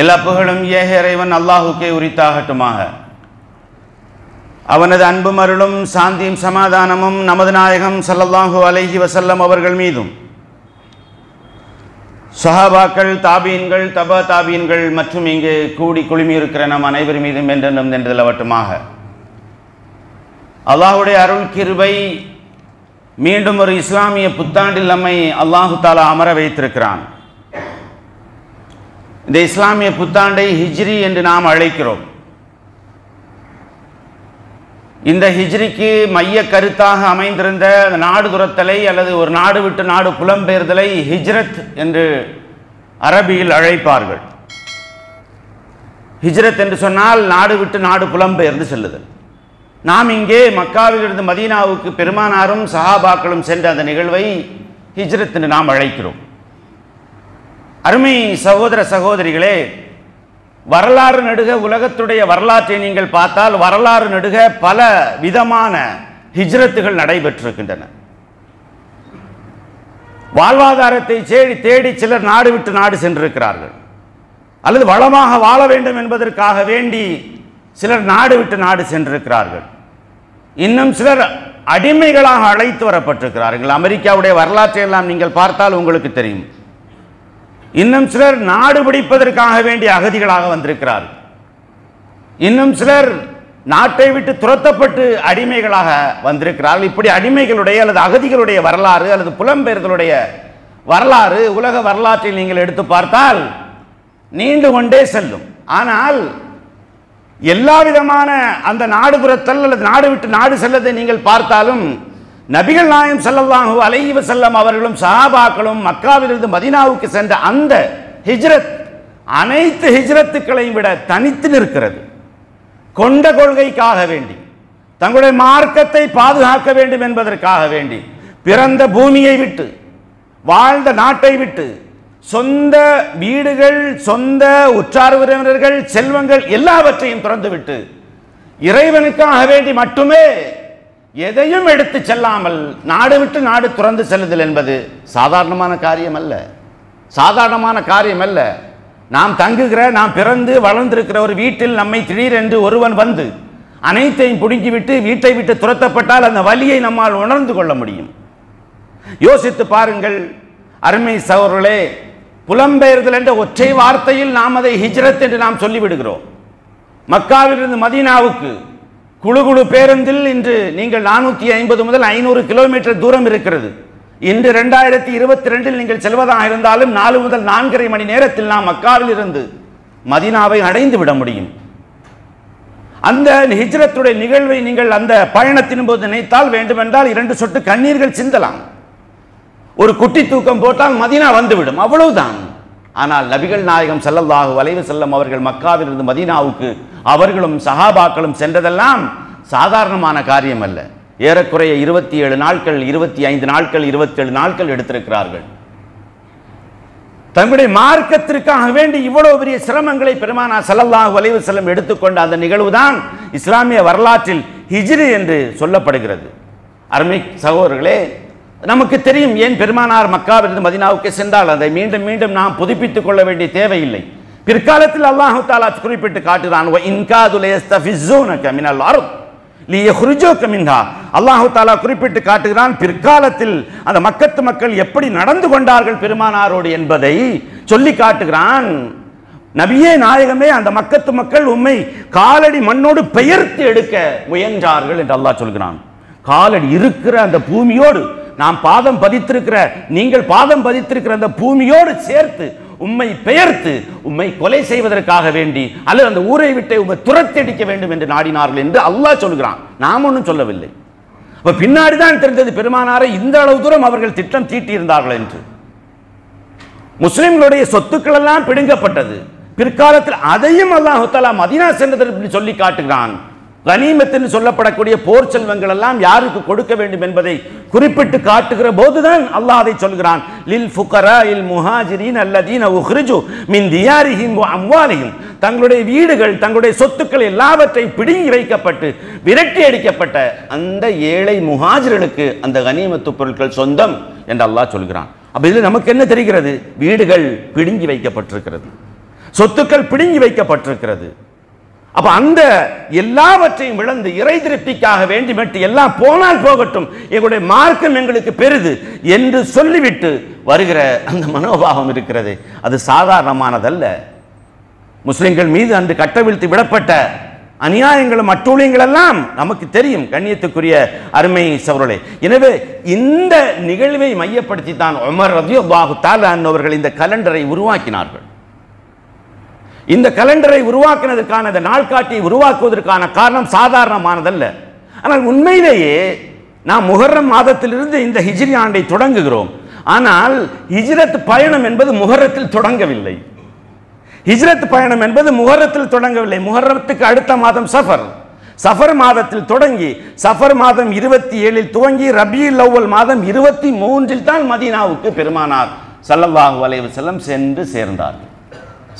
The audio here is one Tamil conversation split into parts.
எல்லா புகழும் ஏக இறைவன் அல்லாஹுக்கே உரித்தாகட்டுமாக அவனது அன்பு மருளும் சாந்தியும் சமாதானமும் நமது நாயகம் சல்லல்லாஹு அலஹி வசல்லம் அவர்கள் மீதும் சஹாபாக்கள் தாபீன்கள் தபா தாபீன்கள் மற்றும் இங்கு கூடி குழுமியிருக்கிற நம் அனைவர் மீதும் என்றென்றும் நின்றவட்டமாக அல்லாஹுடைய அருள் கிருபை மீண்டும் ஒரு இஸ்லாமிய புத்தாண்டில் நம்மை அல்லாஹு தாலா அமர வைத்திருக்கிறான் இந்த இஸ்லாமிய புத்தாண்டை ஹிஜ்ரி என்று நாம் அழைக்கிறோம் இந்த ஹிஜ்ரிக்கு மைய கருத்தாக அமைந்திருந்த நாடு துரத்தலை அல்லது ஒரு நாடு விட்டு நாடு புலம்பெயர்தலை ஹிஜ்ரத் என்று அரபியில் அழைப்பார்கள் ஹிஜ்ரத் என்று சொன்னால் நாடு விட்டு நாடு புலம்பெயர்ந்து செல்லுது நாம் இங்கே மக்காவிலிருந்து மதீனாவுக்கு பெருமானாரும் சஹாபாக்களும் சென்ற அந்த நிகழ்வை ஹிஜ்ரத் என்று நாம் அழைக்கிறோம் அருமை சகோதர சகோதரிகளே வரலாறு நடுக உலகத்துடைய வரலாற்றை நீங்கள் பார்த்தால் வரலாறு நடுக பல விதமான ஹிஜ்ரத்துகள் நடைபெற்றிருக்கின்றன வாழ்வாதாரத்தை தேடி தேடி சிலர் நாடு விட்டு நாடு சென்றிருக்கிறார்கள் அல்லது வளமாக வாழ வேண்டும் என்பதற்காக வேண்டி சிலர் நாடு விட்டு நாடு சென்றிருக்கிறார்கள் இன்னும் சிலர் அடிமைகளாக அழைத்து வரப்பட்டிருக்கிறார்கள் அமெரிக்காவுடைய வரலாற்றை எல்லாம் நீங்கள் பார்த்தால் உங்களுக்கு தெரியும் இன்னும் சிலர் நாடு பிடிப்பதற்காக வேண்டிய அகதிகளாக வந்திருக்கிறார் இன்னும் சிலர் நாட்டை விட்டு துரத்தப்பட்டு அடிமைகளாக வந்திருக்கிறார்கள் இப்படி அடிமைகளுடைய அல்லது அகதிகளுடைய வரலாறு அல்லது புலம்பெயர்களுடைய வரலாறு உலக வரலாற்றை நீங்கள் எடுத்து பார்த்தால் நீண்டு கொண்டே செல்லும் ஆனால் எல்லா விதமான அந்த நாடு அல்லது நாடு விட்டு நாடு செல்லதை நீங்கள் பார்த்தாலும் நபிகள் நாயம் சல்லல்லாஹு அலைவ செல்லம் அவர்களும் சஹாபாக்களும் மக்காவிலிருந்து மதினாவுக்கு சென்ற அந்த ஹிஜ்ரத் அனைத்து ஹிஜ்ரத்துக்களையும் விட தனித்து நிற்கிறது கொண்ட கொள்கைக்காக வேண்டி தங்களுடைய மார்க்கத்தை பாதுகாக்க வேண்டும் என்பதற்காக வேண்டி பிறந்த பூமியை விட்டு வாழ்ந்த நாட்டை விட்டு சொந்த வீடுகள் சொந்த உற்றார் உறவினர்கள் செல்வங்கள் எல்லாவற்றையும் திறந்துவிட்டு இறைவனுக்காக வேண்டி மட்டுமே எதையும் எடுத்து செல்லாமல் நாடு விட்டு நாடு துறந்து செல்லுதல் என்பது சாதாரணமான காரியம் அல்ல சாதாரணமான காரியம் அல்ல நாம் தங்குகிற நாம் பிறந்து வளர்ந்திருக்கிற ஒரு வீட்டில் நம்மை திடீரென்று ஒருவன் வந்து அனைத்தையும் பிடுங்கிவிட்டு வீட்டை விட்டு துரத்தப்பட்டால் அந்த வழியை நம்மால் உணர்ந்து கொள்ள முடியும் யோசித்து பாருங்கள் அருமை சவர்களே புலம்பெயர்தல் என்ற ஒற்றை வார்த்தையில் நாம் அதை ஹிஜ்ரத் என்று நாம் சொல்லிவிடுகிறோம் மக்காவிலிருந்து மதீனாவுக்கு குழு குழு பேருந்தில் இன்று நீங்கள் நானூற்றி ஐம்பது முதல் ஐநூறு கிலோமீட்டர் தூரம் இருக்கிறது இன்று ரெண்டாயிரத்தி இருபத்தி ரெண்டில் நீங்கள் செல்வதாக இருந்தாலும் நாலு முதல் நான்கரை மணி நேரத்தில் நாம் மக்காவில் இருந்து மதினாவை அடைந்து விட முடியும் அந்த ஹிஜ்ரத்துடைய நிகழ்வை நீங்கள் அந்த பயணத்தின் போது நினைத்தால் வேண்டுமென்றால் இரண்டு சொட்டு கண்ணீர்கள் சிந்தலாம் ஒரு குட்டி தூக்கம் போட்டால் மதினா வந்துவிடும் அவ்வளவுதான் ஆனால் நபிகள் நாயகம் செல்லல்லாஹு வளைவு செல்லும் அவர்கள் மக்காவிலிருந்து மதீனாவுக்கு அவர்களும் சஹாபாக்களும் சென்றதெல்லாம் சாதாரணமான காரியம் அல்ல ஏறக்குறைய இருபத்தி ஏழு நாட்கள் இருபத்தி ஐந்து நாட்கள் இருபத்தி ஏழு நாட்கள் எடுத்திருக்கிறார்கள் தங்களுடைய மார்க்கத்திற்காக வேண்டி இவ்வளவு பெரிய சிரமங்களை பெருமானா செல்லல்லாஹு வளைவு செல்லும் எடுத்துக்கொண்ட அந்த நிகழ்வு தான் இஸ்லாமிய வரலாற்றில் ஹிஜ்ரி என்று சொல்லப்படுகிறது அருமை சகோதரர்களே நமக்கு தெரியும் ஏன் பெருமானார் மக்காவிலிருந்து மதினாவுக்கு சென்றால் அதை மீண்டும் மீண்டும் நாம் புதுப்பித்துக் கொள்ள வேண்டிய தேவையில்லை பிற்காலத்தில் அல்லாஹு தாலா குறிப்பிட்டு காட்டுகிறான் அல்லாஹு தாலா குறிப்பிட்டு காட்டுகிறான் பிற்காலத்தில் அந்த மக்கத்து மக்கள் எப்படி நடந்து கொண்டார்கள் பெருமானாரோடு என்பதை சொல்லி காட்டுகிறான் நபியே நாயகமே அந்த மக்கத்து மக்கள் உண்மை காலடி மண்ணோடு பெயர்த்து எடுக்க முயன்றார்கள் என்று அல்லாஹ் சொல்கிறான் காலடி இருக்கிற அந்த பூமியோடு நாம் பாதம் பதித்திருக்கிற நீங்கள் பாதம் பதித்திருக்கிற அந்த பூமியோடு சேர்த்து உம்மை பெயர்த்து உம்மை கொலை செய்வதற்காக வேண்டி அல்லது அந்த ஊரை விட்டு உம்மை துரத்தி அடிக்க வேண்டும் என்று நாடினார்கள் என்று அல்லாஹ் சொல்கிறான் நாம் ஒன்றும் சொல்லவில்லை அப்போ பின்னாடி தான் தெரிந்தது பெருமானாரை இந்த அளவு தூரம் அவர்கள் திட்டம் தீட்டியிருந்தார்கள் என்று முஸ்லிம்களுடைய சொத்துக்கள் எல்லாம் பிடுங்கப்பட்டது பிற்காலத்தில் அதையும் அல்லாஹு மதினா சென்றதற்கு சொல்லி காட்டுகிறான் கனிமத்தில் சொல்லப்படக்கூடிய போர் செல்வங்கள் எல்லாம் யாருக்கு கொடுக்க வேண்டும் என்பதை குறிப்பிட்டு காட்டுகிற போதுதான் அல்லாஹ் அதை சொல்கிறான் லில் இல் உஹ்ரிஜு தங்களுடைய வீடுகள் தங்களுடைய சொத்துக்கள் எல்லாவற்றை பிடுங்கி வைக்கப்பட்டு விரட்டி அடிக்கப்பட்ட அந்த ஏழை முஹாஜிர்களுக்கு அந்த கனிமத்து பொருட்கள் சொந்தம் என்று அல்லாஹ் சொல்கிறான் அப்ப இதுல நமக்கு என்ன தெரிகிறது வீடுகள் பிடுங்கி வைக்கப்பட்டிருக்கிறது சொத்துக்கள் பிடுங்கி வைக்கப்பட்டிருக்கிறது அப்ப அந்த எல்லாவற்றையும் விழுந்து இறை திருப்திக்காக வேண்டிமட்டு எல்லாம் போனால் போகட்டும் எங்களுடைய மார்க்கம் எங்களுக்கு பெருது என்று சொல்லிவிட்டு வருகிற அந்த மனோபாவம் இருக்கிறது அது சாதாரணமானதல்ல முஸ்லிம்கள் மீது அன்று கட்டவிழ்த்து விடப்பட்ட அநியாயங்களும் அட்டூழியங்கள் எல்லாம் நமக்கு தெரியும் கண்ணியத்துக்குரிய அருமை சவர்களே எனவே இந்த நிகழ்வை மையப்படுத்தி தான் உமர் ரதியோ பாகு தாலான் அவர்கள் இந்த கலண்டரை உருவாக்கினார்கள் இந்த கலண்டரை உருவாக்கினதுக்கான இந்த நாள்காட்டியை உருவாக்குவதற்கான காரணம் சாதாரணமானதல்ல ஆனால் உண்மையிலேயே நாம் முகர்ரம் மாதத்திலிருந்து இந்த ஹிஜ்ரி ஆண்டை தொடங்குகிறோம் ஆனால் ஹிஜ்ரத் பயணம் என்பது முகரத்தில் தொடங்கவில்லை ஹிஜ்ரத் பயணம் என்பது முகரத்தில் தொடங்கவில்லை முகரத்துக்கு அடுத்த மாதம் சஃபர் சஃபர் மாதத்தில் தொடங்கி சஃபர் மாதம் இருபத்தி ஏழில் துவங்கி ரபி லவ்வல் மாதம் இருபத்தி மூன்றில் தான் மதீனாவுக்கு பெருமானார் சல்லல்லாஹு அலைவு செல்லம் சென்று சேர்ந்தார்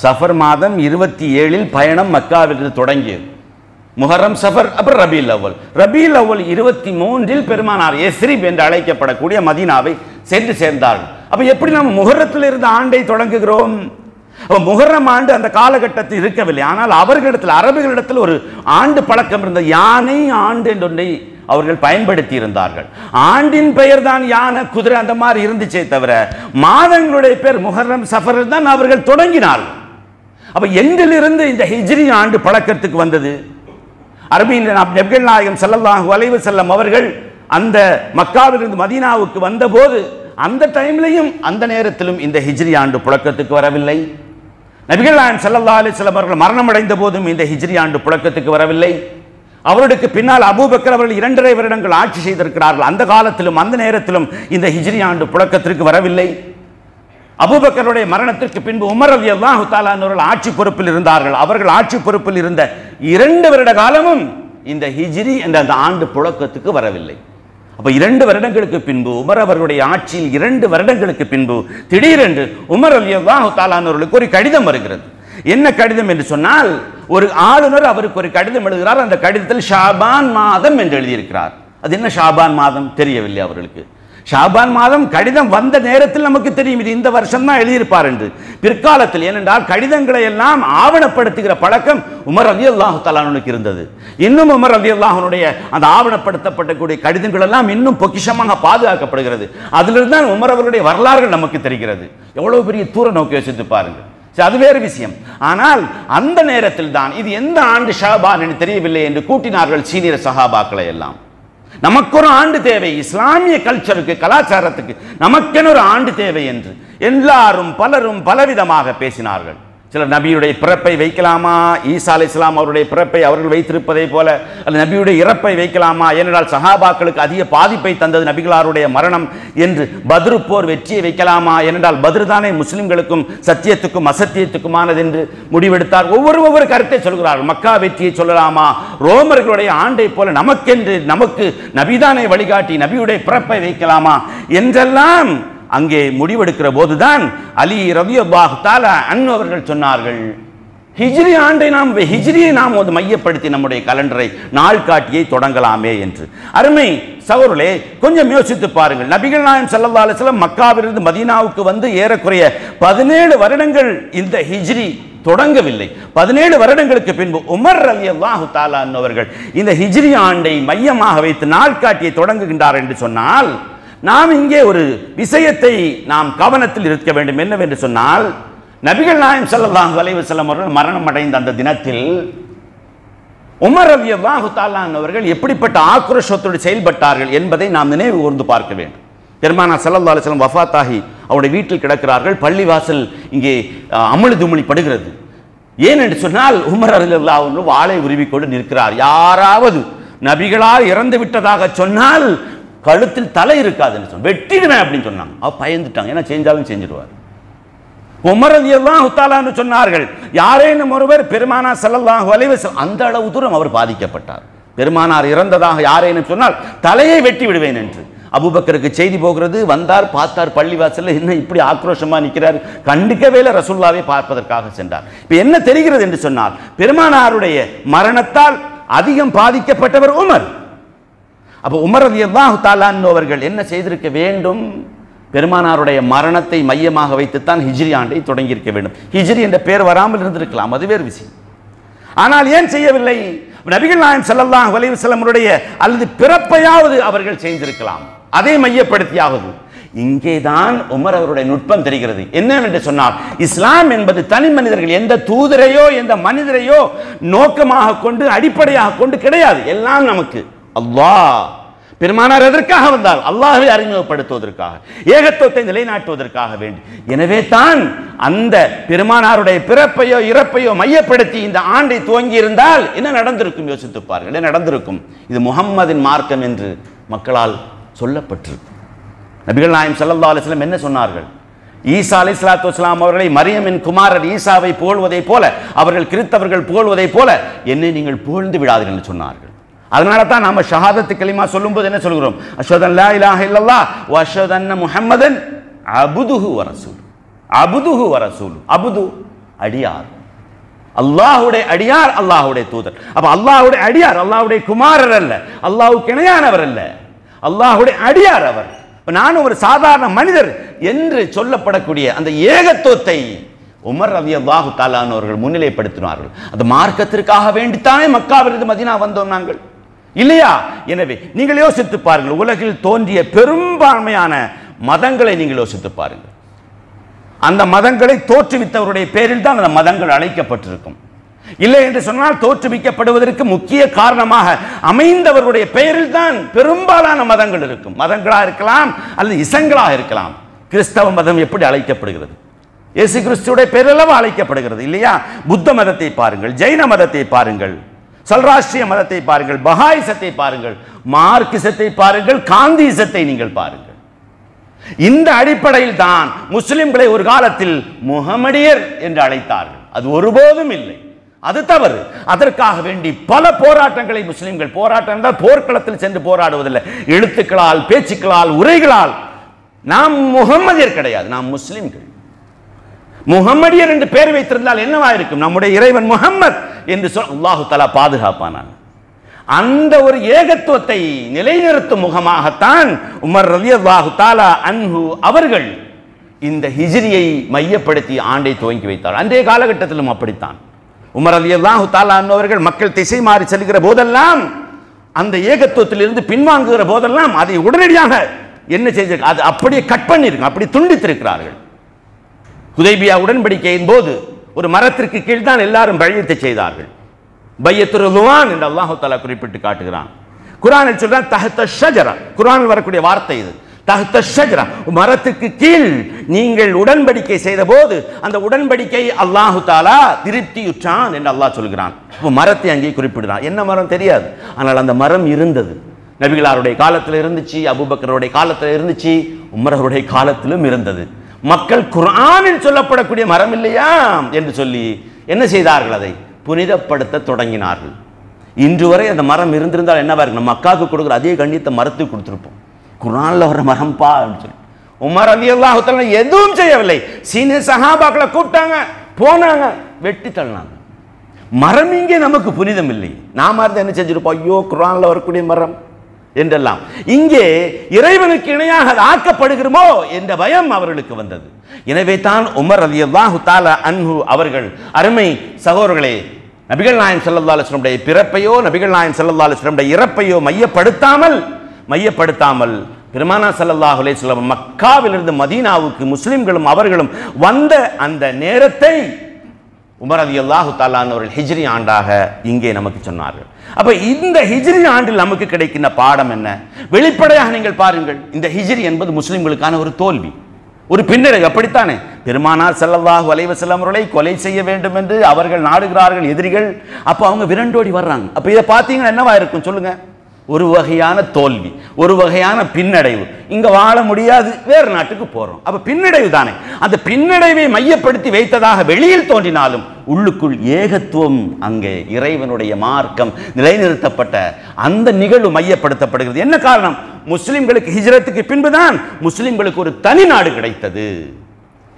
சஃபர் மாதம் இருபத்தி ஏழில் பயணம் மக்காவிற்கு தொடங்கியது முஹரம் சஃபர் அப்புறம் ரபீல் அவ்வல் ரபீல் அவ்வல் இருபத்தி மூன்றில் பெருமானார் எஸ்ரிப் என்று அழைக்கப்படக்கூடிய மதீனாவை சென்று சேர்ந்தார்கள் அப்போ எப்படி நம்ம முகரத்தில் இருந்து ஆண்டை தொடங்குகிறோம் அப்போ முகரம் ஆண்டு அந்த காலகட்டத்தில் இருக்கவில்லை ஆனால் அவர்களிடத்தில் அரபுகளிடத்தில் ஒரு ஆண்டு பழக்கம் இருந்த யானை ஆண்டு என்றொன்றை அவர்கள் பயன்படுத்தி இருந்தார்கள் ஆண்டின் பெயர் தான் யானை குதிரை அந்த மாதிரி இருந்துச்சே தவிர மாதங்களுடைய பேர் முகரம் சஃபர் தான் அவர்கள் தொடங்கினார்கள் அப்போ எங்கிலிருந்து இந்த ஹிஜ்ரி ஆண்டு பழக்கத்துக்கு வந்தது அரபியின் நெப்கள் நாயகம் செல்லல்லாஹு வளைவு செல்லம் அவர்கள் அந்த மக்காவிலிருந்து மதீனாவுக்கு வந்தபோது அந்த டைம்லையும் அந்த நேரத்திலும் இந்த ஹிஜ்ரி ஆண்டு புழக்கத்துக்கு வரவில்லை நபிகள் நாயன் செல்லல்லா செல்லம் அவர்கள் மரணமடைந்த போதும் இந்த ஹிஜ்ரி ஆண்டு புழக்கத்துக்கு வரவில்லை அவருக்கு பின்னால் அபூபக்கர் அவர்கள் இரண்டரை வருடங்கள் ஆட்சி செய்திருக்கிறார்கள் அந்த காலத்திலும் அந்த நேரத்திலும் இந்த ஹிஜ்ரி ஆண்டு புழக்கத்திற்கு வரவில்லை அபுபக்கருடைய மரணத்திற்கு பின்பு உமர் அலி அல்லாஹு தாலானவர்கள் ஆட்சி பொறுப்பில் இருந்தார்கள் அவர்கள் ஆட்சி பொறுப்பில் இருந்த இரண்டு வருட காலமும் இந்த ஹிஜ்ரி என்ற அந்த ஆண்டு புழக்கத்துக்கு வரவில்லை அப்போ இரண்டு வருடங்களுக்கு பின்பு உமர் அவர்களுடைய ஆட்சியில் இரண்டு வருடங்களுக்கு பின்பு திடீரென்று உமர் அலி அல்லாஹு தாலானவர்களுக்கு ஒரு கடிதம் வருகிறது என்ன கடிதம் என்று சொன்னால் ஒரு ஆளுநர் அவருக்கு ஒரு கடிதம் எழுதுகிறார் அந்த கடிதத்தில் ஷாபான் மாதம் என்று எழுதியிருக்கிறார் அது என்ன ஷாபான் மாதம் தெரியவில்லை அவர்களுக்கு ஷாபான் மாதம் கடிதம் வந்த நேரத்தில் நமக்கு தெரியும் இது இந்த வருஷம் தான் எழுதியிருப்பார் என்று பிற்காலத்தில் ஏனென்றால் கடிதங்களை எல்லாம் ஆவணப்படுத்துகிற பழக்கம் உமர் அலி அல்லாஹு இருந்தது இன்னும் உமர் அலி அல்லாஹனுடைய அந்த ஆவணப்படுத்தப்படக்கூடிய கடிதங்கள் எல்லாம் இன்னும் பொக்கிஷமாக பாதுகாக்கப்படுகிறது அதிலிருந்து தான் உமர் அவர்களுடைய வரலாறுகள் நமக்கு தெரிகிறது எவ்வளவு பெரிய தூர நோக்கி வச்சுட்டு பாருங்கள் அது வேறு விஷயம் ஆனால் அந்த நேரத்தில் தான் இது எந்த ஆண்டு ஷாபான் என்று தெரியவில்லை என்று கூட்டினார்கள் சீனியர் சஹாபாக்களை எல்லாம் நமக்கு ஒரு ஆண்டு தேவை இஸ்லாமிய கல்ச்சருக்கு கலாச்சாரத்துக்கு நமக்கென ஒரு ஆண்டு தேவை என்று எல்லாரும் பலரும் பலவிதமாக பேசினார்கள் சில நபியுடைய பிறப்பை வைக்கலாமா ஈசா அலி இஸ்லாம் அவருடைய பிறப்பை அவர்கள் வைத்திருப்பதை போல அல்ல நபியுடைய இறப்பை வைக்கலாமா ஏனென்றால் சஹாபாக்களுக்கு அதிக பாதிப்பை தந்தது நபிகளாருடைய மரணம் என்று பத்ரு போர் வெற்றியை வைக்கலாமா ஏனென்றால் பத்ரு தானே முஸ்லிம்களுக்கும் சத்தியத்துக்கும் அசத்தியத்துக்குமானது என்று முடிவெடுத்தார் ஒவ்வொரு ஒவ்வொரு கருத்தை சொல்கிறார்கள் மக்கா வெற்றியை சொல்லலாமா ரோமர்களுடைய ஆண்டை போல நமக்கென்று நமக்கு நபிதானே வழிகாட்டி நபியுடைய பிறப்பை வைக்கலாமா என்றெல்லாம் அங்கே முடிவெடுக்கிற போதுதான் அலி ரவி அப்பாஹ் அன்னவர்கள் அவர்கள் சொன்னார்கள் ஹிஜ்ரி ஆண்டை நாம் ஹிஜ்ரியை நாம் அது மையப்படுத்தி நம்முடைய கலண்டரை நாள் காட்டியை தொடங்கலாமே என்று அருமை சகோருளே கொஞ்சம் யோசித்து பாருங்கள் நபிகள் நாயம் சல்லா அலிஸ்லாம் மக்காவிலிருந்து மதீனாவுக்கு வந்து ஏறக்குறைய பதினேழு வருடங்கள் இந்த ஹிஜ்ரி தொடங்கவில்லை பதினேழு வருடங்களுக்கு பின்பு உமர் ரவி அல்லாஹு தாலா என்பவர்கள் இந்த ஹிஜ்ரி ஆண்டை மையமாக வைத்து நாள் காட்டியை தொடங்குகின்றார் என்று சொன்னால் நாம் இங்கே ஒரு விஷயத்தை நாம் கவனத்தில் இருக்க வேண்டும் என்னவென்று சொன்னால் நபிகள் நாயம் செல்லலாம் வலைவு செல்லம் அவர்கள் மரணம் அடைந்த அந்த தினத்தில் உமர் ரவி அல்லாஹு தாலான் அவர்கள் எப்படிப்பட்ட ஆக்ரோஷத்தோடு செயல்பட்டார்கள் என்பதை நாம் நினைவு கூர்ந்து பார்க்க வேண்டும் பெருமானா சல்லா அலுவலம் வஃபாத்தாகி அவருடைய வீட்டில் கிடக்கிறார்கள் பள்ளிவாசல் இங்கே அமளி துமளி படுகிறது ஏன் என்று சொன்னால் உமர் அலில்லா அவர்கள் வாளை உருவிக்கொண்டு நிற்கிறார் யாராவது நபிகளால் இறந்து விட்டதாக சொன்னால் கழுத்தில் தலை இருக்காதுன்னு சொன்ன வெட்டிடுவேன் அப்படின்னு சொன்னாங்க அவ பயந்துட்டாங்க ஏன்னா செஞ்சாலும் செஞ்சிடுவார் உமரதியெல்லாம் உத்தாலான்னு சொன்னார்கள் யாரேனும் ஒருவர் பெருமானா செல்லலாம் வலைவு அந்த அளவு தூரம் அவர் பாதிக்கப்பட்டார் பெருமானார் இறந்ததாக யாரேனும் சொன்னால் தலையை வெட்டி விடுவேன் என்று அபுபக்கருக்கு செய்தி போகிறது வந்தார் பார்த்தார் பள்ளிவாசலில் என்ன இப்படி ஆக்ரோஷமாக நிற்கிறார் கண்டிக்கவே இல்லை ரசுல்லாவை பார்ப்பதற்காக சென்றார் இப்போ என்ன தெரிகிறது என்று சொன்னால் பெருமானாருடைய மரணத்தால் அதிகம் பாதிக்கப்பட்டவர் உமர் அப்போ உமர் ரதியல்லாஹு தாலான் அவர்கள் என்ன செய்திருக்க வேண்டும் பெருமானாருடைய மரணத்தை மையமாக வைத்துத்தான் ஹிஜ்ரி ஆண்டை தொடங்கியிருக்க வேண்டும் ஹிஜ்ரி என்ற பேர் வராமல் இருந்திருக்கலாம் அது வேறு விஷயம் ஆனால் ஏன் செய்யவில்லை நபிகள் நாயன் செல்லல்லாம் வலிவு செல்லமுடைய அல்லது பிறப்பையாவது அவர்கள் செய்திருக்கலாம் அதை மையப்படுத்தியாவது இங்கேதான் உமர் அவருடைய நுட்பம் தெரிகிறது என்னவென்று சொன்னால் இஸ்லாம் என்பது தனி மனிதர்கள் எந்த தூதரையோ எந்த மனிதரையோ நோக்கமாக கொண்டு அடிப்படையாக கொண்டு கிடையாது எல்லாம் நமக்கு அல்லாஹ் பெருமானார் எதற்காக வந்தால் அல்லாஹை அறிமுகப்படுத்துவதற்காக ஏகத்துவத்தை நிலைநாட்டுவதற்காக வேண்டும் எனவே தான் அந்த பெருமானாருடைய பிறப்பையோ இறப்பையோ மையப்படுத்தி இந்த ஆண்டை துவங்கி இருந்தால் என்ன நடந்திருக்கும் யோசித்து பாருங்கள் என்ன நடந்திருக்கும் இது முகம்மதின் மார்க்கம் என்று மக்களால் சொல்லப்பட்டிருக்கும் நபிகள் நாயம் சல்லா அலிஸ்லம் என்ன சொன்னார்கள் ஈசா அலி சலாத்து வஸ்லாம் அவர்களை மரியமின் குமாரர் ஈசாவை புகழ்வதைப் போல அவர்கள் கிறித்தவர்கள் புகழ்வதைப் போல என்னை நீங்கள் புகழ்ந்து விடாதீர்கள் என்று சொன்னார்கள் அதனால தான் நாம ஷஹாதத்து சொல்லும் சொல்லும்போது என்ன சொல்கிறோம் அஷதன் லா இலாஹ இல்லல்லா அஷோதன் முஹம்மதன் அபுதுஹு வரசூல் அபுதுஹு வரசூல் அபுது அடியார் அல்லாஹுடைய அடியார் அல்லாஹுடைய தூதர் அப்ப அல்லாஹுடைய அடியார் அல்லாஹுடைய குமாரர் அல்ல அல்லாஹுக்கு இணையானவர் அல்ல அல்லாஹுடைய அடியார் அவர் நானும் ஒரு சாதாரண மனிதர் என்று சொல்லப்படக்கூடிய அந்த ஏகத்துவத்தை உமர் ரவி அல்லாஹு தாலானவர்கள் முன்னிலைப்படுத்தினார்கள் அந்த மார்க்கத்திற்காக வேண்டித்தானே மக்காவிலிருந்து மதினா வந்தோம் நாங்கள் இல்லையா எனவே நீங்கள் யோசித்து பாருங்கள் உலகில் தோன்றிய பெரும்பான்மையான மதங்களை நீங்கள் யோசித்து பாருங்கள் அந்த மதங்களை தோற்றுவித்தவருடைய பேரில் தான் அந்த மதங்கள் அழைக்கப்பட்டிருக்கும் இல்லை என்று சொன்னால் தோற்றுவிக்கப்படுவதற்கு முக்கிய காரணமாக அமைந்தவருடைய பெயரில் தான் பெரும்பாலான மதங்கள் இருக்கும் மதங்களாக இருக்கலாம் அல்லது இசங்களாக இருக்கலாம் கிறிஸ்தவ மதம் எப்படி அழைக்கப்படுகிறது இயேசு கிறிஸ்துடைய பெயரளவு அழைக்கப்படுகிறது இல்லையா புத்த மதத்தை பாருங்கள் ஜெயின மதத்தை பாருங்கள் சல்ராஷ்டிரிய மதத்தை பாருங்கள் பஹாயிசத்தை பாருங்கள் மார்க்கிசத்தை பாருங்கள் காந்திசத்தை நீங்கள் பாருங்கள் இந்த அடிப்படையில் தான் முஸ்லிம்களை ஒரு காலத்தில் முகமடியர் என்று அழைத்தார்கள் அது ஒருபோதும் இல்லை அது தவறு அதற்காக வேண்டி பல போராட்டங்களை முஸ்லிம்கள் போராட்டம் போர்க்களத்தில் சென்று போராடுவதில்லை எழுத்துக்களால் பேச்சுக்களால் உரைகளால் நாம் முகமதியர் கிடையாது நாம் முஸ்லிம்கள் முகம்மடியர் என்று பேர் வைத்திருந்தால் என்னவா இருக்கும் நம்முடைய இறைவன் முகம்மது என்று சொல் அல்லாஹு தலா பாதுகாப்பானான் அந்த ஒரு ஏகத்துவத்தை நிலைநிறுத்தும் முகமாகத்தான் உமர் ரலி அல்லாஹு தாலா அன்ஹு அவர்கள் இந்த ஹிஜிரியை மையப்படுத்தி ஆண்டை துவங்கி வைத்தார் அன்றைய காலகட்டத்திலும் அப்படித்தான் உமர் அலி அல்லாஹு தாலா அன்பவர்கள் மக்கள் திசை மாறி செல்கிற போதெல்லாம் அந்த ஏகத்துவத்திலிருந்து பின்வாங்குகிற போதெல்லாம் அதை உடனடியாக என்ன செய்திருக்க அது அப்படியே கட் பண்ணியிருக்கு அப்படி துண்டித்திருக்கிறார்கள் ஹுதைபியா உடன்படிக்கையின் போது ஒரு மரத்திற்கு கீழ் தான் எல்லாரும் பயத்தை செய்தார்கள் பையத்துருவான் என்று அல்லாஹு தாலா குறிப்பிட்டு காட்டுகிறான் குரானில் சொல்றான் தஹத்த ஷஜரா குரானில் வரக்கூடிய வார்த்தை இது தஹத்த ஷஜரா மரத்துக்கு கீழ் நீங்கள் உடன்படிக்கை செய்த போது அந்த உடன்படிக்கை அல்லாஹு தாலா திருப்தியுற்றான் என்று அல்லாஹ் சொல்கிறான் இப்போ மரத்தை அங்கே குறிப்பிடுறான் என்ன மரம் தெரியாது ஆனால் அந்த மரம் இருந்தது நபிகளாருடைய காலத்தில் இருந்துச்சு அபுபக்கருடைய காலத்தில் இருந்துச்சு உமரருடைய காலத்திலும் இருந்தது மக்கள் குரானில் சொல்லப்படக்கூடிய மரம் இல்லையா என்று சொல்லி என்ன செய்தார்கள் அதை புனிதப்படுத்த தொடங்கினார்கள் இன்று வரை அந்த மரம் இருந்திருந்தால் என்ன இருக்கு நம்ம மக்காவுக்கு கொடுக்குற அதே கண்ணியத்தை மரத்துக்கு கொடுத்துருப்போம் குரானில் வர மரம் பா அப்படின்னு சொல்லி உமர் அலி அல்லாஹுத்தல எதுவும் செய்யவில்லை சீன சஹாபாக்களை கூப்பிட்டாங்க போனாங்க வெட்டி தள்ளினாங்க மரம் இங்கே நமக்கு புனிதம் இல்லை நாம இருந்து என்ன செஞ்சிருப்போம் ஐயோ குரானில் வரக்கூடிய மரம் என்றெல்லாம் இங்கே இறைவனுக்கு இணையாக ஆக்கப்படுகிறோமோ என்ற பயம் அவர்களுக்கு வந்தது எனவே தான் உமர் அதி அல்லாஹு தாலா அன்ஹு அவர்கள் அருமை சகோதரர்களே நபிகள் நாயன் சல்லா பிறப்பையோ நபிகள் நாயன் சல்லா இறப்பையோ மையப்படுத்தாமல் மையப்படுத்தாமல் பெருமானா சல்லல்லாஹ் அலேஸ்லம் மக்காவிலிருந்து மதீனாவுக்கு முஸ்லிம்களும் அவர்களும் வந்த அந்த நேரத்தை உமர் அலி அல்லாஹு தாலான் அவர்கள் ஹிஜ்ரி ஆண்டாக இங்கே நமக்கு சொன்னார்கள் அப்ப இந்த ஹிஜ்ரி ஆண்டில் நமக்கு கிடைக்கின்ற பாடம் என்ன வெளிப்படையாக நீங்கள் பாருங்கள் இந்த ஹிஜ்ரி என்பது முஸ்லிம்களுக்கான ஒரு தோல்வி ஒரு பின்னடைவு அப்படித்தானே பெருமானார் வலைவ செல்லவர்களை கொலை செய்ய வேண்டும் என்று அவர்கள் நாடுகிறார்கள் எதிரிகள் அப்போ அவங்க விரண்டோடி வர்றாங்க அப்போ இதை பார்த்தீங்கன்னா என்னவா இருக்கும் சொல்லுங்கள் ஒரு வகையான தோல்வி ஒரு வகையான பின்னடைவு இங்கே வாழ முடியாது வேறு நாட்டுக்கு போகிறோம் அப்போ பின்னடைவு தானே அந்த பின்னடைவை மையப்படுத்தி வைத்ததாக வெளியில் தோன்றினாலும் உள்ளுக்குள் ஏகத்துவம் அங்கே இறைவனுடைய மார்க்கம் நிலைநிறுத்தப்பட்ட அந்த நிகழ்வு மையப்படுத்தப்படுகிறது என்ன காரணம் முஸ்லிம்களுக்கு ஹிஜரத்துக்கு பின்புதான் முஸ்லிம்களுக்கு ஒரு தனி நாடு கிடைத்தது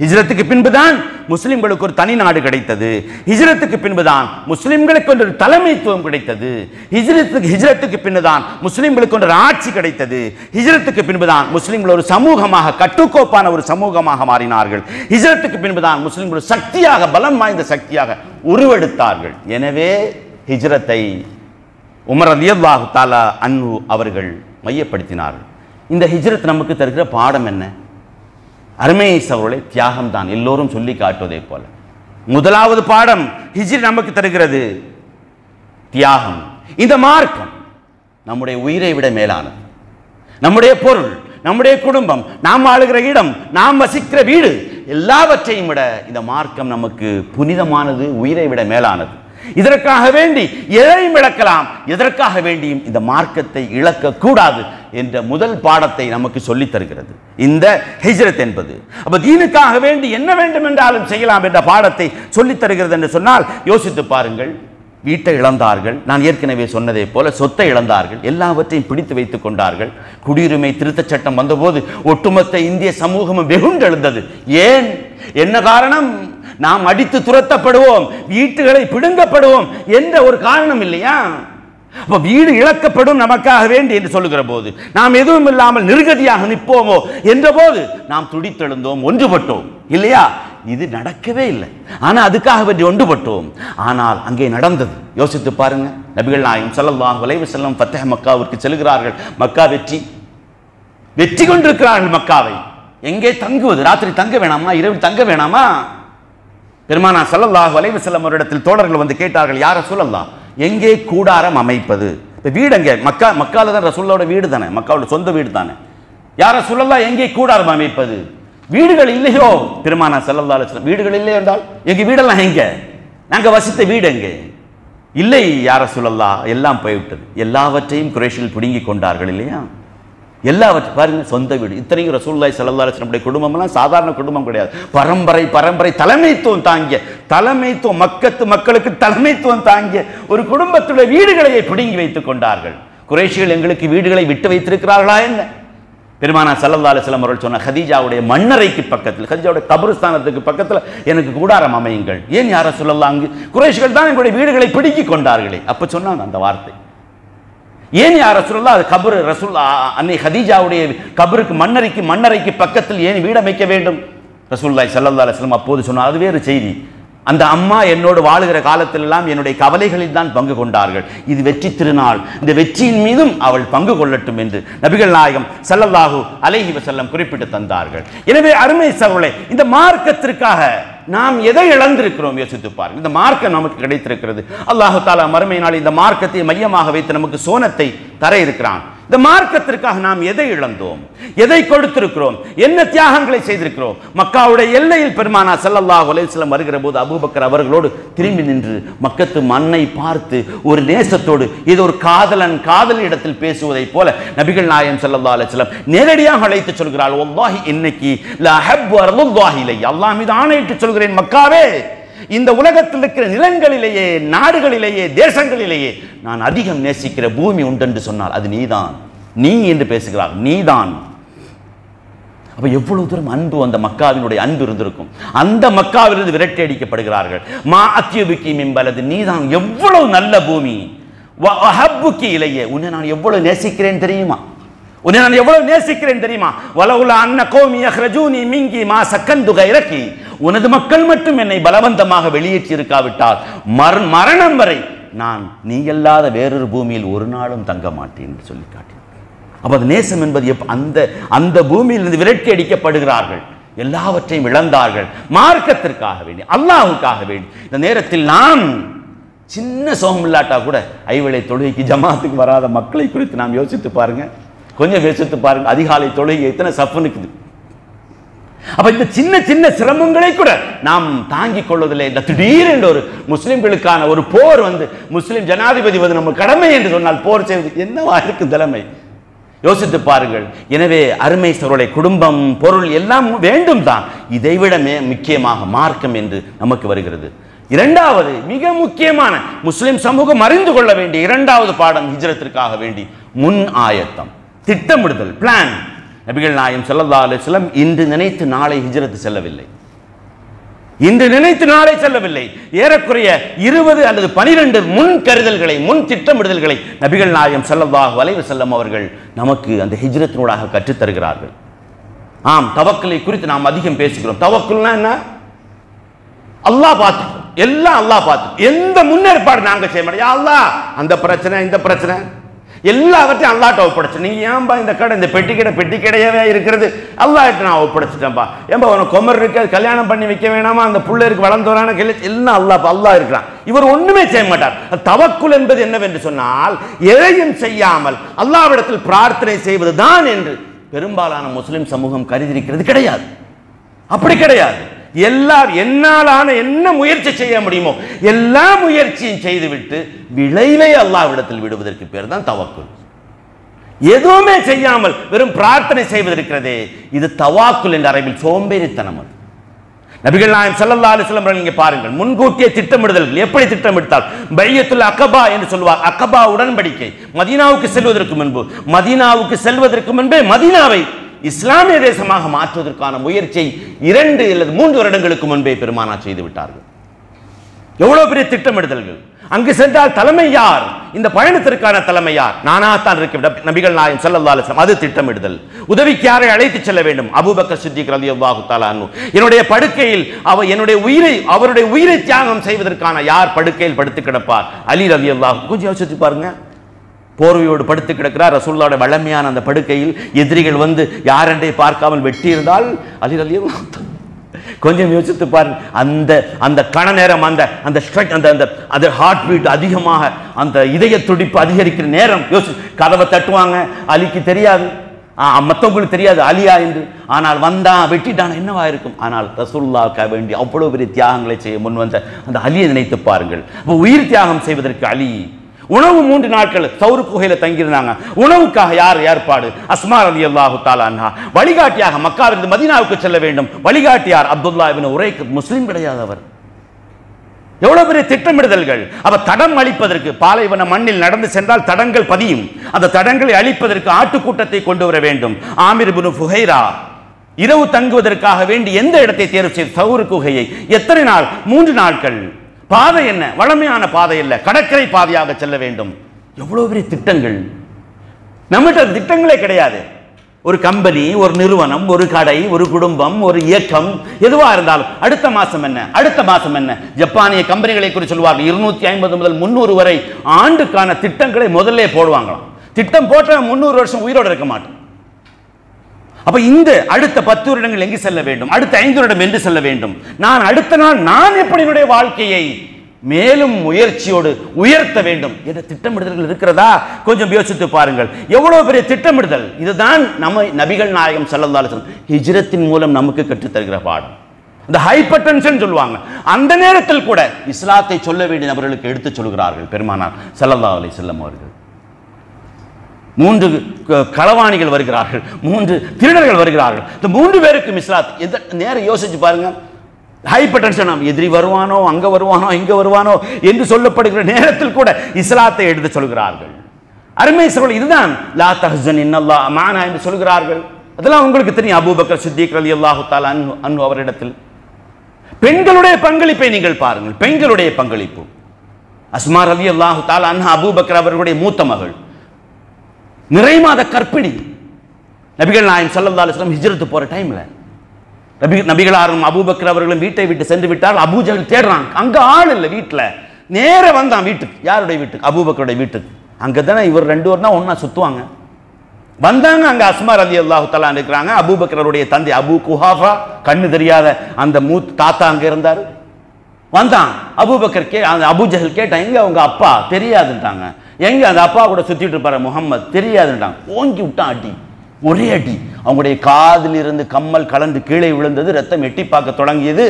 ஹிஜ்ரத்துக்கு பின்புதான் முஸ்லிம்களுக்கு ஒரு தனி நாடு கிடைத்தது ஹிஜ்ரத்துக்கு பின்புதான் முஸ்லிம்களுக்கு ஒரு தலைமைத்துவம் கிடைத்தது ஹிஜ்ரத்துக்கு ஹிஜ்ரத்துக்கு பின்புதான் முஸ்லிம்களுக்கு ஒரு ஆட்சி கிடைத்தது ஹிஜ்ரத்துக்கு பின்புதான் முஸ்லிம்கள் ஒரு சமூகமாக கட்டுக்கோப்பான ஒரு சமூகமாக மாறினார்கள் ஹிஜ்ரத்துக்கு பின்புதான் முஸ்லிம்கள் ஒரு சக்தியாக பலம் வாய்ந்த சக்தியாக உருவெடுத்தார்கள் எனவே ஹிஜ்ரத்தை உமர் அலியல்லாஹு தாலா அன்பு அவர்கள் மையப்படுத்தினார்கள் இந்த ஹிஜ்ரத் நமக்கு தருகிற பாடம் என்ன அருமையை சவர்களை தியாகம் தான் எல்லோரும் சொல்லி காட்டுவதை போல முதலாவது பாடம் ஹிஜிர் நமக்கு தருகிறது தியாகம் இந்த மார்க்கம் நம்முடைய உயிரை விட மேலானது நம்முடைய பொருள் நம்முடைய குடும்பம் நாம் ஆளுகிற இடம் நாம் வசிக்கிற வீடு எல்லாவற்றையும் விட இந்த மார்க்கம் நமக்கு புனிதமானது உயிரை விட மேலானது இதற்காக வேண்டி எதையும் இழக்கலாம் எதற்காக வேண்டியும் இந்த மார்க்கத்தை இழக்கக்கூடாது என்ற முதல் பாடத்தை நமக்கு சொல்லி தருகிறது இந்த ஹிஜ்ரத் என்பது அப்ப தீனுக்காக வேண்டி என்ன வேண்டும் என்றாலும் செய்யலாம் என்ற பாடத்தை சொல்லித் தருகிறது என்று சொன்னால் யோசித்து பாருங்கள் வீட்டை இழந்தார்கள் நான் ஏற்கனவே சொன்னதை போல சொத்தை இழந்தார்கள் எல்லாவற்றையும் பிடித்து வைத்துக் கொண்டார்கள் குடியுரிமை திருத்தச் சட்டம் வந்தபோது ஒட்டுமொத்த இந்திய சமூகமும் வெகுண்டெழுந்தது ஏன் என்ன காரணம் நாம் அடித்து துரத்தப்படுவோம் வீட்டுகளை பிடுங்கப்படுவோம் என்ற ஒரு காரணம் இல்லையா வீடு இழக்கப்படும் நமக்காக வேண்டி என்று சொல்லுகிற போது நாம் எதுவும் இல்லாமல் நிருகதியாக நிற்போமோ என்ற போது நாம் துடித்தெழுந்தோம் ஒன்றுபட்டோம் இல்லையா இது நடக்கவே இல்லை ஆனால் அதுக்காக வேண்டி ஒன்றுபட்டோம் ஆனால் அங்கே நடந்தது யோசித்து பாருங்க நபிகள் நாயம் செல்லலாம் விளைவு செல்லும் பத்தக மக்காவிற்கு செல்கிறார்கள் மக்கா வெற்றி வெற்றி கொண்டிருக்கிறார்கள் மக்காவை எங்கே தங்குவது ராத்திரி தங்க வேணாமா இரவு தங்க வேணாமா பெருமானா சல்லல்லாஹ் வலைவு செல்லம் இடத்தில் தோழர்கள் வந்து கேட்டார்கள் யார சொல்லலாம் எங்கே கூடாரம் அமைப்பது இப்போ வீடு அங்கே மக்கா மக்காவில் தான் ரசூல்லாவோட வீடு தானே மக்காவோட சொந்த வீடு தானே யார சொல்லலாம் எங்கே கூடாரம் அமைப்பது வீடுகள் இல்லையோ பெருமானா செல்லல்லா அலுவலம் வீடுகள் இல்லையோ என்றால் எங்கள் வீடெல்லாம் எங்கே நாங்கள் வசித்த வீடு எங்கே இல்லை யார சொல்லல்லா எல்லாம் போய்விட்டது எல்லாவற்றையும் குறைஷில் பிடுங்கி கொண்டார்கள் இல்லையா எல்லாவற்றையும் பாருங்கள் சொந்த வீடு இத்தனையும் ரசூல்லாய் செல்லல்லாஸ் நம்முடைய குடும்பம்லாம் சாதாரண குடும்பம் கிடையாது பரம்பரை பரம்பரை தலைமைத்துவம் தாங்கிய தலைமைத்துவம் மக்கத்து மக்களுக்கு தலைமைத்துவம் தாங்கிய ஒரு குடும்பத்துடைய வீடுகளையே பிடுங்கி வைத்துக் கொண்டார்கள் குறைஷிகள் எங்களுக்கு வீடுகளை விட்டு வைத்திருக்கிறார்களா என்ன பெருமானா சல்லல்லா அலுவலம் அவர்கள் சொன்ன ஹதீஜாவுடைய மண்ணறைக்கு பக்கத்தில் ஹதீஜாவுடைய கபுரஸ்தானத்துக்கு பக்கத்தில் எனக்கு கூடாரம் அமையுங்கள் ஏன் யாரை சொல்லலாம் அங்கு குறைஷிகள் தான் எங்களுடைய வீடுகளை பிடுங்கி கொண்டார்களே அப்போ சொன்னாங்க அந்த வார்த்தை ஏன் யார் ரசூல்லா அது கபரு ரசூல்லா அன்னை ஹதீஜாவுடைய கபருக்கு மன்னரைக்கு மன்னரைக்கு பக்கத்தில் ஏன் வீடமைக்க வேண்டும் ரசூல்லாய் சல்லா அலுவலம் அப்போது சொன்னால் அது வேறு செய்தி அந்த அம்மா என்னோடு வாழுகிற காலத்திலெல்லாம் என்னுடைய கவலைகளில் தான் பங்கு கொண்டார்கள் இது வெற்றி திருநாள் இந்த வெற்றியின் மீதும் அவள் பங்கு கொள்ளட்டும் என்று நபிகள் நாயகம் சல்லல்லாஹு அலைஹி வசல்லம் குறிப்பிட்டு தந்தார்கள் எனவே அருமை சவுளை இந்த மார்க்கத்திற்காக நாம் எதை இழந்திருக்கிறோம் யோசித்து பாருங்க இந்த மார்க்கம் நமக்கு கிடைத்திருக்கிறது அல்லாஹு தாலா மறுமையினால் இந்த மார்க்கத்தை மையமாக வைத்து நமக்கு சோனத்தை தர இருக்கிறான் இந்த மார்க்கத்திற்காக நாம் எதை இழந்தோம் எதை கொடுத்திருக்கிறோம் என்ன தியாகங்களை செய்திருக்கிறோம் மக்காவுடைய எல்லையில் பெருமானா சல்லல்லாஹ் உலகம் வருகிற போது அபுபக்கர் அவர்களோடு திரும்பி நின்று மக்கத்து மண்ணை பார்த்து ஒரு நேசத்தோடு இது ஒரு காதலன் காதல் இடத்தில் பேசுவதைப் போல நபிகள் நாயம் சல்லல்லா அலுவலம் நேரடியாக அழைத்து சொல்கிறாள் ஒவ்வாஹி இன்னைக்கு அல்லாஹ் மீது ஆணையிட்டு சொல்கிறேன் மக்காவே இந்த உலகத்தில் இருக்கிற நிலங்களிலேயே நாடுகளிலேயே தேசங்களிலேயே நான் அதிகம் நேசிக்கிற பூமி உண்டென்று சொன்னால் அது நீதான் நீ என்று பேசுகிறார் நீதான் அப்போ எவ்வளவு தூரம் அன்பு அந்த மக்காவினுடைய அன்பு இருந்திருக்கும் அந்த மக்காவிலிருந்து விரட்டி அடிக்கப்படுகிறார்கள் மா அத்தியுபிக்கி மிம்பலது நீதான் எவ்வளவு நல்ல பூமி இலையே உன்னை நான் எவ்வளவு நேசிக்கிறேன் தெரியுமா உன்னை நான் எவ்வளவு நேசிக்கிறேன் தெரியுமா வலவுல அன்ன கோமி ஹ்ரஜூனி மிங்கி மா சக்கந்து இறக்கி உனது மக்கள் மட்டும் என்னை பலவந்தமாக வெளியேற்றி இருக்காவிட்டால் மரண் மரணம் வரை நான் நீ அல்லாத வேறொரு பூமியில் ஒரு நாளும் தங்க மாட்டேன் என்று சொல்லி காட்டினார் அப்போ அது நேசம் என்பது எப் அந்த அந்த பூமியிலிருந்து விரட்டி அடிக்கப்படுகிறார்கள் எல்லாவற்றையும் இழந்தார்கள் மார்க்கத்திற்காக வேண்டி அல்லாஹுக்காக வேண்டி இந்த நேரத்தில் நான் சின்ன சோகம் இல்லாட்டா கூட ஐவளை தொழுகைக்கு ஜமாத்துக்கு வராத மக்களை குறித்து நாம் யோசித்து பாருங்கள் கொஞ்சம் யோசித்து பாருங்கள் அதிகாலை தொழுகை எத்தனை சஃபு நிற்குது அப்ப இந்த சின்ன சின்ன சிரமங்களை கூட நாம் தாங்கிக் கொள்வதில்லை இந்த என்று ஒரு முஸ்லிம்களுக்கான ஒரு போர் வந்து முஸ்லிம் ஜனாதிபதி வந்து நம்ம கடமை என்று சொன்னால் போர் செய்வது என்னவா இருக்கு தலைமை யோசித்து பாருங்கள் எனவே அருமை சவருடைய குடும்பம் பொருள் எல்லாம் வேண்டும் தான் மே முக்கியமாக மார்க்கம் என்று நமக்கு வருகிறது இரண்டாவது மிக முக்கியமான முஸ்லிம் சமூகம் அறிந்து கொள்ள வேண்டிய இரண்டாவது பாடம் ஹிஜரத்திற்காக வேண்டி முன் ஆயத்தம் திட்டமிடுதல் பிளான் நபிகள் நாயம் செல்லல்லா அலுவலம் இன்று நினைத்து நாளை ஹிஜரத்து செல்லவில்லை இன்று நினைத்து நாளை செல்லவில்லை ஏறக்குறைய இருபது அல்லது பனிரெண்டு முன் கருதல்களை முன் திட்டமிடுதல்களை நபிகள் நாயம் செல்லவாக வலைவு செல்லம் அவர்கள் நமக்கு அந்த ஹிஜ்ரத்தினூடாக கற்றுத்தருகிறார்கள் ஆம் தவக்கலை குறித்து நாம் அதிகம் பேசுகிறோம் தவக்குல்னா என்ன அல்லாஹ் பார்த்து எல்லாம் அல்லாஹ் பார்த்து எந்த முன்னேற்பாடு நாங்கள் செய்ய முடியாது அல்லா அந்த பிரச்சனை இந்த பிரச்சனை எல்லாவற்றையும் அல்லாட்ட ஒப்படைச்சு நீ ஏன்பா இந்த கடை இந்த பெட்டி கடை பெட்டி கிடையவே இருக்கிறது அல்லாட்ட நான் ஒப்படைச்சிட்டேன்பா ஏன்பா உனக்கு கொமர் இருக்கு கல்யாணம் பண்ணி வைக்க வேணாமா அந்த பிள்ளை இருக்கு வளர்ந்தோரான கிளி எல்லாம் அல்லா அல்லா இருக்கிறான் இவர் ஒன்றுமே செய்ய மாட்டார் தவக்குள் என்பது என்னவென்று சொன்னால் எதையும் செய்யாமல் அல்லாவிடத்தில் பிரார்த்தனை செய்வது தான் என்று பெரும்பாலான முஸ்லிம் சமூகம் கருதியிருக்கிறது கிடையாது அப்படி கிடையாது எல்லார் என்னாலான என்ன முயற்சி செய்ய முடியுமோ எல்லா முயற்சியும் செய்துவிட்டு விளைவை அல்லாவிடத்தில் விடுவதற்கு பேர் தான் தவக்குள் எதுவுமே செய்யாமல் வெறும் பிரார்த்தனை செய்வதற்கிறதே இது தவாக்குள் என்ற அரபில் சோம்பேறித்தனம் அது நபிகள் நாயம் அலி சொல்லம் நீங்க பாருங்கள் முன்கூட்டிய திட்டமிடுதல்கள் எப்படி திட்டமிட்டால் பையத்துல அகபா என்று சொல்வார் அகபா உடன்படிக்கை மதீனாவுக்கு செல்வதற்கு முன்பு மதீனாவுக்கு செல்வதற்கு முன்பே மதீனாவை இஸ்லாமிய தேசமாக மாற்றுவதற்கான முயற்சியை இரண்டு அல்லது மூன்று வருடங்களுக்கு முன்பே பெருமானா செய்து விட்டார்கள் எவ்வளவு பெரிய திட்டமிடுதல்கள் அங்கு சென்றால் தலைமை யார் இந்த பயணத்திற்கான தலைமை யார் நானாத்தான் இருக்க நபிகள் நாயம் செல்லம் அது திட்டமிடுதல் உதவிக்கு யாரை அழைத்து செல்ல வேண்டும் அபுபக்கர் சித்திக் ரதி தாலானு என்னுடைய படுக்கையில் அவர் என்னுடைய உயிரை அவருடைய உயிரை தியாகம் செய்வதற்கான யார் படுக்கையில் படுத்து கிடப்பார் அலி ரவி அல்லாஹு கொஞ்சம் யோசிச்சு பாருங்க போர்வையோடு படுத்து கிடக்கிறார் ரசூல்லாவோட வளமையான அந்த படுக்கையில் எதிரிகள் வந்து யாரென்றே பார்க்காமல் வெட்டியிருந்தால் அதில் அலியும் கொஞ்சம் யோசித்து பாரு அந்த அந்த கண நேரம் அந்த அந்த ஸ்ட்ரெக் அந்த அந்த அது ஹார்ட் பீட் அதிகமாக அந்த இதய துடிப்பு அதிகரிக்கிற நேரம் யோசி கதவை தட்டுவாங்க அலிக்கு தெரியாது மற்றவங்களுக்கு தெரியாது அலியா என்று ஆனால் வந்தான் வெட்டிட்டான் என்னவா இருக்கும் ஆனால் ரசூல்லாக்க வேண்டி அவ்வளோ பெரிய தியாகங்களை செய்ய முன் வந்த அந்த அலியை நினைத்து பாருங்கள் உயிர் தியாகம் செய்வதற்கு அலி உணவு மூன்று நாட்கள் சவுரு குகையில் தங்கியிருந்தாங்க உணவுக்காக யார் ஏற்பாடு அஸ்மா அலி அல்லாஹு தாலா வழிகாட்டியாக மக்காவிருந்து மதினாவுக்கு செல்ல வேண்டும் வழிகாட்டியார் அப்துல்லா உரைக்கு முஸ்லீம் கிடையாது அவர் எவ்வளவு பெரிய திட்டமிடுதல்கள் அவ தடம் அளிப்பதற்கு பாலைவன மண்ணில் நடந்து சென்றால் தடங்கள் பதியும் அந்த தடங்களை அழிப்பதற்கு ஆட்டுக்கூட்டத்தை கொண்டு வர வேண்டும் ஆமிர் புனு இரவு தங்குவதற்காக வேண்டி எந்த இடத்தை தேர்வு செய்து சவுரு குகையை எத்தனை நாள் மூன்று நாட்கள் பாதை என்ன வளமையான பாதை இல்லை கடற்கரை பாதையாக செல்ல வேண்டும் எவ்வளோ பெரிய திட்டங்கள் நம்மகிட்ட திட்டங்களே கிடையாது ஒரு கம்பெனி ஒரு நிறுவனம் ஒரு கடை ஒரு குடும்பம் ஒரு இயக்கம் எதுவாக இருந்தாலும் அடுத்த மாதம் என்ன அடுத்த மாதம் என்ன ஜப்பானிய கம்பெனிகளை குறித்து சொல்லுவார்கள் இருநூத்தி ஐம்பது முதல் முந்நூறு வரை ஆண்டுக்கான திட்டங்களை முதல்ல போடுவாங்களாம் திட்டம் போட்ட முந்நூறு வருஷம் உயிரோடு இருக்க மாட்டோம் அப்ப இந்த அடுத்த பத்து வருடங்கள் எங்கு செல்ல வேண்டும் அடுத்த ஐந்து வருடம் என்று செல்ல வேண்டும் நான் அடுத்த நாள் நான் எப்படி என்னுடைய வாழ்க்கையை மேலும் முயற்சியோடு உயர்த்த வேண்டும் என்ற திட்டமிடுதல்கள் இருக்கிறதா கொஞ்சம் யோசித்து பாருங்கள் எவ்வளவு பெரிய திட்டமிடுதல் இதுதான் நம்ம நபிகள் நாயகம் செல்லந்தாலும் ஹிஜ்ரத்தின் மூலம் நமக்கு கற்றுத்தருகிற பாடம் இந்த ஹைப்பர் டென்ஷன் சொல்லுவாங்க அந்த நேரத்தில் கூட இஸ்லாத்தை சொல்ல வேண்டிய நபர்களுக்கு எடுத்து சொல்கிறார்கள் பெருமானார் செல்லந்தாவலை செல்லம் அவர்கள் மூன்று களவாணிகள் வருகிறார்கள் மூன்று திருடர்கள் வருகிறார்கள் இந்த மூன்று பேருக்கு மிஸ்லாத் எந்த நேரம் யோசிச்சு பாருங்க ஹைப்பர் டென்ஷன் எதிரி வருவானோ அங்கே வருவானோ இங்கே வருவானோ என்று சொல்லப்படுகிற நேரத்தில் கூட இஸ்லாத்தை எடுத்து சொல்கிறார்கள் அருமை சொல் இதுதான் லா தஹன் இன்னல்லா மானா என்று சொல்கிறார்கள் அதெல்லாம் உங்களுக்கு தெரியும் அபூபக்கர் சித்திக் அலி அல்லாஹு தால அன்பு அன்பு அவரிடத்தில் பெண்களுடைய பங்களிப்பை நீங்கள் பாருங்கள் பெண்களுடைய பங்களிப்பு அஸ்மார் அலி அல்லாஹு தால அன்ஹா அபூபக்கர் அவர்களுடைய மூத்த மகள் நிறைமாத கற்பிணி நபிகள் நாயம் சல்லா அலுவலம் ஹிஜ்ரத்து போகிற டைமில் நபி நபிகளாரும் அபூபக்கர் அவர்களும் வீட்டை விட்டு சென்று விட்டால் அபூஜல் தேடுறான் அங்கே ஆள் இல்லை வீட்டில் நேராக வந்தான் வீட்டுக்கு யாருடைய வீட்டுக்கு அபூபக்கருடைய வீட்டுக்கு அங்கே தானே இவர் ரெண்டு பேர்னா ஒன்றா சுற்றுவாங்க வந்தாங்க அங்கே அஸ்மார் அலி அல்லாஹு தலான் இருக்கிறாங்க அபூபக்கரருடைய தந்தை அபு குஹாஃபா கண்ணு தெரியாத அந்த மூத் தாத்தா அங்கே இருந்தார் வந்தான் அபூபக்கர் கே அந்த அபுஜஹல் கேட்டான் எங்கே அவங்க அப்பா தெரியாதுன்றாங்க எங்கே அந்த அப்பா கூட சுற்றிட்டு இருப்பார் முகம்மது தெரியாதுன்றான் ஓங்கி விட்டான் அடி ஒரே அடி அவங்களுடைய காதிலிருந்து கம்மல் கலந்து கீழே விழுந்தது ரத்தம் எட்டி பார்க்க தொடங்கியது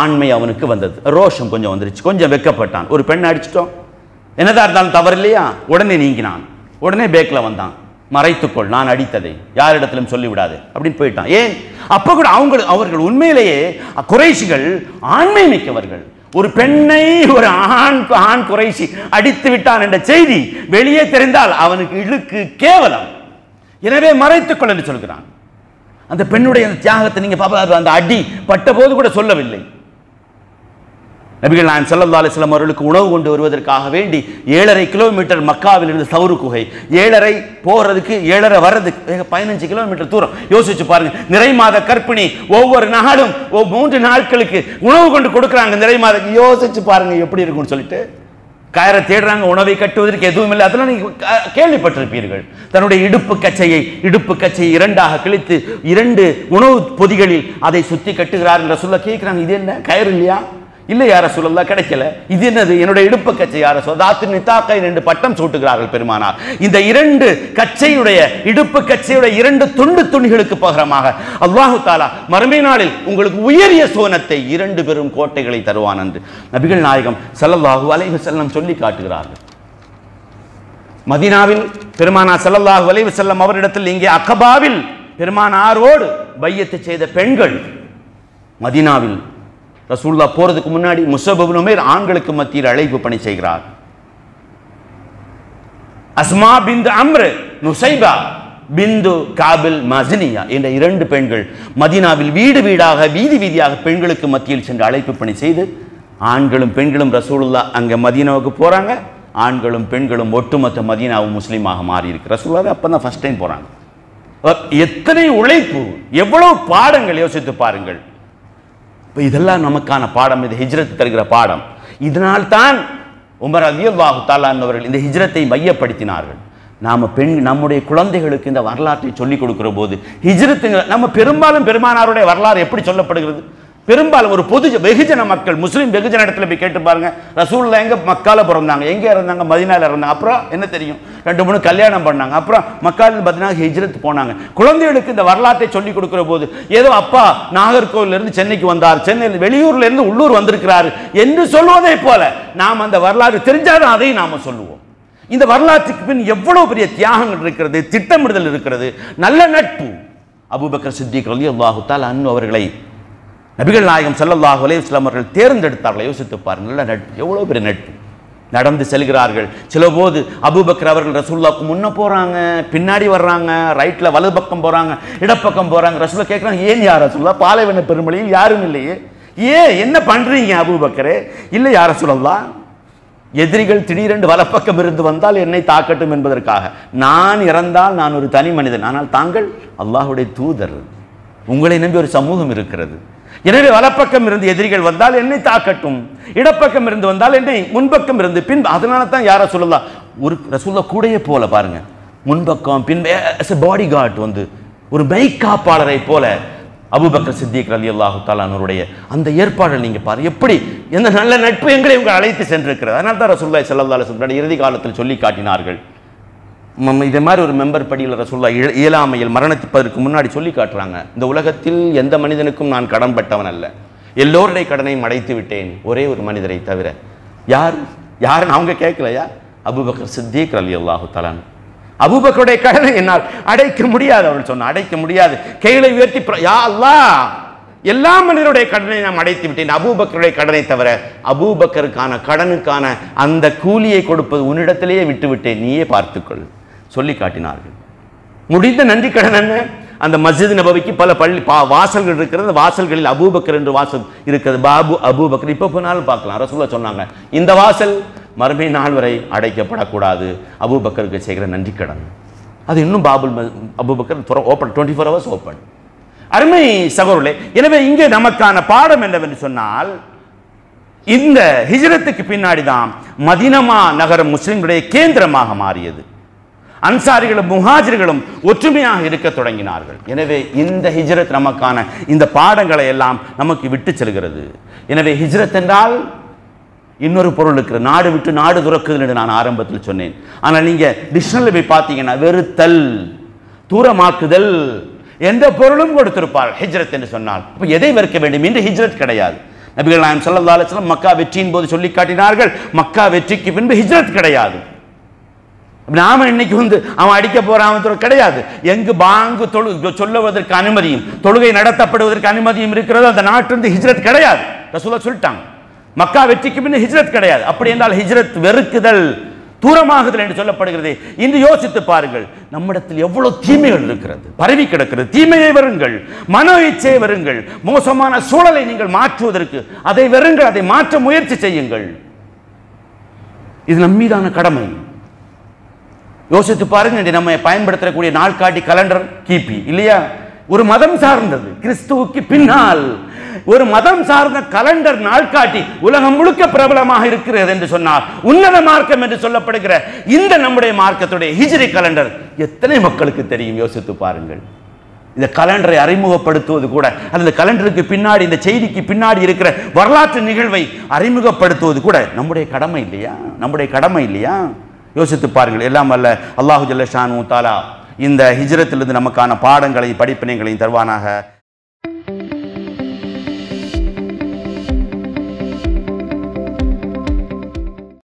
ஆண்மை அவனுக்கு வந்தது ரோஷம் கொஞ்சம் வந்துருச்சு கொஞ்சம் வெக்கப்பட்டான் ஒரு பெண் அடிச்சிட்டோம் என்னதான் இருந்தாலும் தவறு இல்லையா உடனே நீங்கினான் உடனே பேக்கில் வந்தான் மறைத்துக்கொள் நான் அடித்ததை யாரிடத்திலும் சொல்லிவிடாது அப்படின்னு போயிட்டான் ஏன் அப்போ கூட அவங்க அவர்கள் உண்மையிலேயே குறைசிகள் ஆண்மை மிக்கவர்கள் ஒரு பெண்ணை ஒரு ஆண் ஆண் குறைசி அடித்து விட்டான் என்ற செய்தி வெளியே தெரிந்தால் அவனுக்கு இழுக்கு கேவலம் எனவே மறைத்துக் கொள்ள என்று சொல்கிறான் அந்த பெண்ணுடைய அந்த தியாகத்தை நீங்க பாப்பா அந்த அடி பட்ட போது கூட சொல்லவில்லை நபிகள் நாயம் சல்லா அலிஸ்லாம் அவர்களுக்கு உணவு கொண்டு வருவதற்காக வேண்டி ஏழரை கிலோமீட்டர் மக்காவிலிருந்து சவுரு குகை ஏழரை போகிறதுக்கு ஏழரை வர்றதுக்கு பதினஞ்சு கிலோமீட்டர் தூரம் யோசிச்சு பாருங்க நிறை மாத கற்பிணி ஒவ்வொரு நாளும் மூன்று நாட்களுக்கு உணவு கொண்டு கொடுக்குறாங்க நிறை மாத யோசிச்சு பாருங்க எப்படி இருக்கும்னு சொல்லிட்டு கயரை தேடுறாங்க உணவை கட்டுவதற்கு எதுவும் இல்லை அதெல்லாம் நீங்கள் கேள்விப்பட்டிருப்பீர்கள் தன்னுடைய இடுப்பு கச்சையை இடுப்பு கச்சையை இரண்டாக கிழித்து இரண்டு உணவு பொதிகளில் அதை சுற்றி கட்டுகிறார் என்ற சொல்ல கேட்குறாங்க இது என்ன கயிறு இல்லையா இல்லை யார சொல்லல கிடைக்கல இது என்னது என்னுடைய இடுப்பு கச்சை யார சொதாத்து நித்தாக்க ரெண்டு பட்டம் சூட்டுகிறார்கள் பெருமானார் இந்த இரண்டு கச்சையுடைய இடுப்பு கச்சையுடைய இரண்டு துண்டு துணிகளுக்கு பகரமாக அல்லாஹு தாலா மறுமை நாளில் உங்களுக்கு உயரிய சோனத்தை இரண்டு பெரும் கோட்டைகளை தருவான் என்று நபிகள் நாயகம் சல்லல்லாஹு அலைஹி செல்லம் சொல்லி காட்டுகிறார்கள் மதினாவில் பெருமானா செல்லல்லாஹு வலைவு செல்லம் அவரிடத்தில் இங்கே அக்கபாவில் பெருமானாரோடு பையத்து செய்த பெண்கள் மதினாவில் ரசூல்லா போகிறதுக்கு முன்னாடி முசபுனுமேர் ஆண்களுக்கு மத்தியில் அழைப்பு பணி செய்கிறார் அஸ்மா பிந்து அம்ரு நுசைபா பிந்து காபில் மசினியா என்ற இரண்டு பெண்கள் மதினாவில் வீடு வீடாக வீதி வீதியாக பெண்களுக்கு மத்தியில் சென்று அழைப்பு பணி செய்து ஆண்களும் பெண்களும் ரசூலுல்லா அங்கே மதீனாவுக்கு போகிறாங்க ஆண்களும் பெண்களும் ஒட்டுமொத்த மதீனாவும் முஸ்லீமாக மாறியிருக்கு ரசூலாவே அப்போ தான் ஃபஸ்ட் டைம் போகிறாங்க எத்தனை உழைப்பு எவ்வளோ பாடங்கள் யோசித்து பாருங்கள் இப்போ இதெல்லாம் நமக்கான பாடம் இது ஹிஜ்ரத் தருகிற பாடம் இதனால் தான் உமர் அலியல்லாஹு தாலான் அவர்கள் இந்த ஹிஜ்ரத்தை மையப்படுத்தினார்கள் நாம் பெண் நம்முடைய குழந்தைகளுக்கு இந்த வரலாற்றை சொல்லிக் கொடுக்குற போது ஹிஜ்ரத்துங்கிற நம்ம பெரும்பாலும் பெருமானாருடைய வரலாறு எப்படி சொல்லப்படுகிறது பெரும்பாலும் ஒரு பொது வெகுஜன மக்கள் முஸ்லீம் வெகுஜன இடத்துல போய் கேட்டு பாருங்க ரசூலில் எங்கே மக்கால பிறந்தாங்க எங்க இருந்தாங்க மதினால இருந்தாங்க அப்புறம் என்ன தெரியும் ரெண்டு மூணு கல்யாணம் பண்ணாங்க அப்புறம் மக்கால பார்த்தீங்கன்னா ஹிஜ்ரத் போனாங்க குழந்தைகளுக்கு இந்த வரலாற்றை சொல்லி கொடுக்குற போது ஏதோ அப்பா இருந்து சென்னைக்கு வந்தார் சென்னையில் இருந்து உள்ளூர் வந்திருக்கிறாரு என்று சொல்வதை போல நாம் அந்த வரலாறு தெரிஞ்சாலும் அதையும் நாம் சொல்லுவோம் இந்த வரலாற்றுக்கு பின் எவ்வளோ பெரிய தியாகங்கள் இருக்கிறது திட்டமிடுதல் இருக்கிறது நல்ல நட்பு அபுபக்கர் சித்திக் அலி அல்லாஹு தால் அன்னு அவர்களை நபிகள் நாயகம் சல்லல்லாஹ் அலையுஸ்லாம் அவர்கள் தேர்ந்தெடுத்தார்கள் யோசித்து பாருங்கள் நட்பு எவ்வளோ பெரிய நட்பு நடந்து செல்கிறார்கள் சில போது அபுபக்கர் அவர்கள் ரசூல்லாவுக்கு முன்னே போகிறாங்க பின்னாடி வர்றாங்க ரைட்டில் வலது பக்கம் போகிறாங்க இடப்பக்கம் போகிறாங்க ரசூலா கேட்குறாங்க ஏன் யார் ரசூல்லா பாலைவன பெருமளையும் யாரும் இல்லையே ஏன் என்ன பண்ணுறீங்க அபுபக்கரே இல்லை யார் ரசூலல்லா எதிரிகள் திடீரென்று வலப்பக்கம் இருந்து வந்தால் என்னை தாக்கட்டும் என்பதற்காக நான் இறந்தால் நான் ஒரு தனி மனிதன் ஆனால் தாங்கள் அல்லாஹுடைய தூதர் உங்களை நம்பி ஒரு சமூகம் இருக்கிறது எனவே வலப்பக்கம் இருந்து எதிரிகள் வந்தால் என்னை தாக்கட்டும் இடப்பக்கம் இருந்து வந்தால் என்னை முன்பக்கம் இருந்து பின் அதனால தான் யாரை சொல்லலாம் ஒரு ரசூல்ல கூடையே போல பாருங்க முன்பக்கம் பின் பாடி கார்டு வந்து ஒரு பைக் காப்பாளரை போல அபுபக்கர் சித்திக் அலி அல்லாஹு தாலானோருடைய அந்த ஏற்பாடை நீங்க பாரு எப்படி எந்த நல்ல நட்பு எங்களை இவங்க அழைத்து சென்றிருக்கிறது அதனால தான் ரசூல்லாய் செல்லல்லாஹ் இறுதி காலத்தில் சொல்லி காட்டினார்கள் இதே மாதிரி ஒரு மெம்பர் படியில் ரசூல்லா இயலாமையில் மரணிப்பதற்கு முன்னாடி சொல்லி காட்டுறாங்க இந்த உலகத்தில் எந்த மனிதனுக்கும் நான் கடன்பட்டவன் அல்ல எல்லோருடைய கடனையும் அடைத்து விட்டேன் ஒரே ஒரு மனிதரை தவிர யார் யாருன்னு அவங்க கேட்கலையா அபுபக்கர் சித்திக் அலி அல்லாஹு தலான் அபுபக்கருடைய கடனை என்னால் அடைக்க முடியாது அவர்கள் சொன்ன அடைக்க முடியாது கைகளை உயர்த்தி யா அல்லா எல்லா மனிதருடைய கடனை நாம் அடைத்து விட்டேன் அபூபக்கருடைய கடனை தவிர அபூபக்கருக்கான கடனுக்கான அந்த கூலியை கொடுப்பது உன்னிடத்திலேயே விட்டுவிட்டேன் நீயே பார்த்துக்கொள் சொல்லி காட்டினார்கள் முடிந்த நன்றி கடன் என்ன அந்த மஸ்ஜித் நபவிக்கு பல பள்ளி பா வாசல்கள் இருக்கிறது வாசல்களில் அபூபக்கர் என்று வாசல் இருக்கிறது பாபு அபூபக்கர் இப்போ போனாலும் பார்க்கலாம் ரசூலா சொன்னாங்க இந்த வாசல் மறுமை நாள் வரை அடைக்கப்படக்கூடாது அபூபக்கருக்கு செய்கிற நன்றி கடன் அது இன்னும் Babul Abubakkar open twenty four hours open அருமை சகோருளே எனவே இங்கே நமக்கான பாடம் என்னவென்று சொன்னால் இந்த ஹிஜரத்துக்கு பின்னாடி தான் மதினமா நகரம் முஸ்லிம்களுடைய கேந்திரமாக மாறியது அன்சாரிகளும் முஹாஜிர்களும் ஒற்றுமையாக இருக்க தொடங்கினார்கள் எனவே இந்த ஹிஜ்ரத் நமக்கான இந்த பாடங்களை எல்லாம் நமக்கு விட்டு செல்கிறது எனவே ஹிஜ்ரத் என்றால் இன்னொரு பொருள் இருக்கிற நாடு விட்டு நாடு துறக்குது என்று நான் ஆரம்பத்தில் சொன்னேன் ஆனால் நீங்கள் டிஷ்னலில் போய் பார்த்தீங்கன்னா வெறுத்தல் தூரமாக்குதல் எந்த பொருளும் கொடுத்திருப்பார் ஹிஜ்ரத் என்று சொன்னால் இப்போ எதை வெறுக்க வேண்டும் என்று ஹிஜ்ரத் கிடையாது நபிகள் நாயம் சொல்லல்லா மக்கா வெற்றியின் போது சொல்லி காட்டினார்கள் மக்கா வெற்றிக்கு பின்பு ஹிஜ்ரத் கிடையாது நாம இன்னைக்கு வந்து அவன் அடிக்க போறான் கிடையாது எங்கு பாங்கு தொழு சொல்லுவதற்கு அனுமதியும் தொழுகை நடத்தப்படுவதற்கு அனுமதியும் இருக்கிறதோ அந்த நாட்டிலிருந்து ஹிஜ்ரத் கிடையாது ரசூலா சொல்லிட்டாங்க மக்கா வெற்றிக்கு பின் ஹிஜ்ரத் கிடையாது அப்படி என்றால் ஹிஜ்ரத் வெறுக்குதல் தூரமாகுதல் என்று சொல்லப்படுகிறது இன்று யோசித்து பாருங்கள் நம்மிடத்தில் எவ்வளவு தீமைகள் இருக்கிறது பரவி கிடக்கிறது தீமையை வருங்கள் மனோ இச்சையை வருங்கள் மோசமான சூழலை நீங்கள் மாற்றுவதற்கு அதை வருங்கள் அதை மாற்ற முயற்சி செய்யுங்கள் இது நம்மீதான கடமை யோசித்து பாருங்க நம்ம பயன்படுத்தக்கூடிய நாள்காட்டி கலண்டர் கிபி இல்லையா ஒரு மதம் சார்ந்தது கிறிஸ்துவுக்கு பின்னால் ஒரு மதம் சார்ந்த கலண்டர் நாள்காட்டி உலகம் முழுக்க பிரபலமாக இருக்கிறது என்று சொன்னார் உன்னத மார்க்கம் என்று சொல்லப்படுகிற இந்த நம்முடைய மார்க்கத்துடைய ஹிஜ்ரி கலண்டர் எத்தனை மக்களுக்கு தெரியும் யோசித்து பாருங்கள் இந்த கலண்டரை அறிமுகப்படுத்துவது கூட அந்த கலண்டருக்கு பின்னாடி இந்த செய்திக்கு பின்னாடி இருக்கிற வரலாற்று நிகழ்வை அறிமுகப்படுத்துவது கூட நம்முடைய கடமை இல்லையா நம்முடைய கடமை இல்லையா யோசித்து பாருங்கள் எல்லாம் அல்ல அல்லாஹு ஜல்ல ஷானு தாலா இந்த ஹிஜ்ரத்திலிருந்து நமக்கான பாடங்களையும் படிப்பினைகளையும் தருவானாக